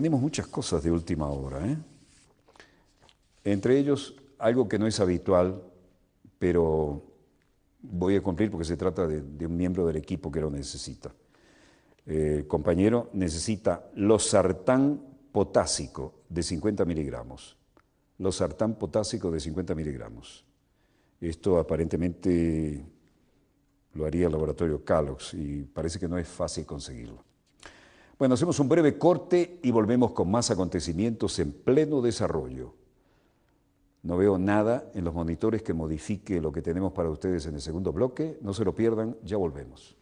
tenemos muchas cosas de última hora. ¿eh? Entre ellos, algo que no es habitual, pero voy a cumplir porque se trata de, un miembro del equipo que lo necesita. compañero necesita losartán potásico de 50 miligramos. Losartán potásico de 50 miligramos. Esto aparentemente lo haría el laboratorio Calox y parece que no es fácil conseguirlo. Bueno, hacemos un breve corte y volvemos con más acontecimientos en pleno desarrollo. No veo nada en los monitores que modifique lo que tenemos para ustedes en el segundo bloque. No se lo pierdan, ya volvemos.